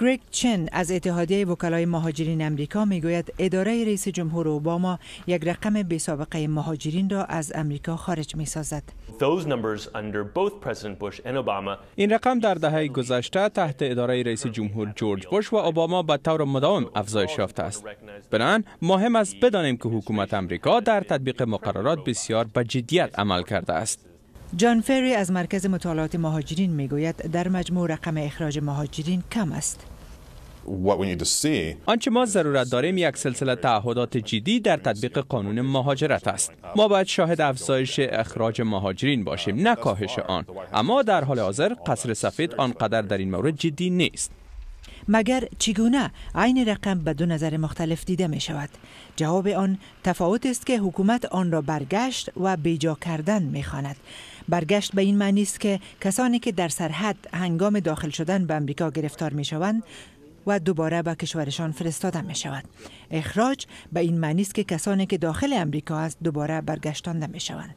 گریگ چن از اتحادیه وکلای مهاجرین امریکا میگوید اداره رئیس جمهور اوباما یک رقم بی سابقه مهاجرین را از امریکا خارج می سازد. این رقم در دهه گذشته تحت اداره رئیس جمهور جورج بوش و اوباما به طور مداوم افزایش یافته است. بنان مهم است بدانیم که حکومت امریکا در تطبیق مقررات بسیار به جدیت عمل کرده است. جان فری از مرکز مطالعات مهاجرین میگوید در مجموع رقم اخراج مهاجرین کم است. آنچه ما ضرورت داریم یک سلسله تعهدات جدی در تطبیق قانون مهاجرت است ما باید شاهد افزایش اخراج مهاجرین باشیم نه کاهش آن اما در حال حاضر قصر سفید آنقدر در این مورد جدی نیست مگر چگونه عین رقم به دو نظر مختلف دیده می شود جواب آن تفاوت است که حکومت آن را برگشت و بیجا کردن می خاند. برگشت به این معنی است که کسانی که در سرحد هنگام داخل شدن به امریکا گرفتار می شوند و دوباره به کشورشان فرستاده می شود. اخراج به این معنی است که کسانی که داخل امریکا است دوباره برگشتانده می شوند.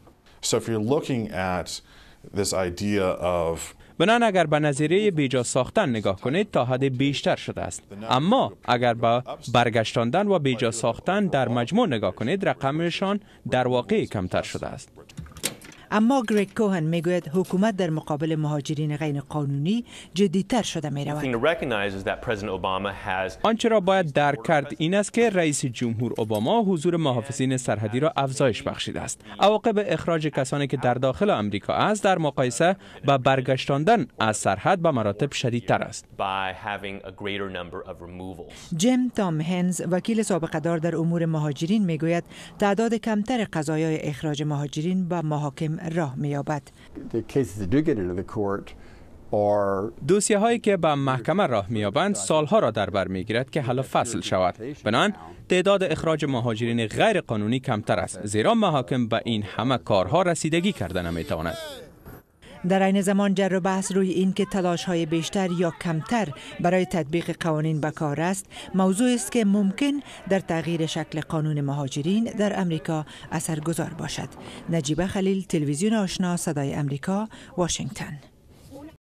بنان اگر به نظریه بیجا ساختن نگاه کنید تا حد بیشتر شده است اما اگر به برگشتاندن و بیجا ساختن در مجموع نگاه کنید رقمشان در واقع کمتر شده است اما گریگ کوهن میگوید حکومت در مقابل مهاجرین غیر قانونی جدیتر شده می رود. آنچه را باید درک کرد این است که رئیس جمهور اوباما حضور محافظین سرحدی را افزایش بخشیده است. عواقب اخراج کسانی که در داخل آمریکا است در مقایسه با برگشتاندن از سرحد به مراتب شدیدتر است. جیم تام هنز وکیل سابقه در امور مهاجرین میگوید تعداد کمتر قضایای اخراج مهاجرین به محاکم راه می‌یابد. دوسیه هایی که به محکمه راه میابند سالها را در بر میگیرد که حل فصل شود بنان تعداد اخراج مهاجرین غیر قانونی کمتر است زیرا محاکم به این همه کارها رسیدگی کرده نمیتواند در عین زمان جر و بحث روی این که تلاش های بیشتر یا کمتر برای تطبیق قوانین به کار است موضوع است که ممکن در تغییر شکل قانون مهاجرین در امریکا گذار باشد نجیبه خلیل تلویزیون آشنا صدای امریکا واشنگتن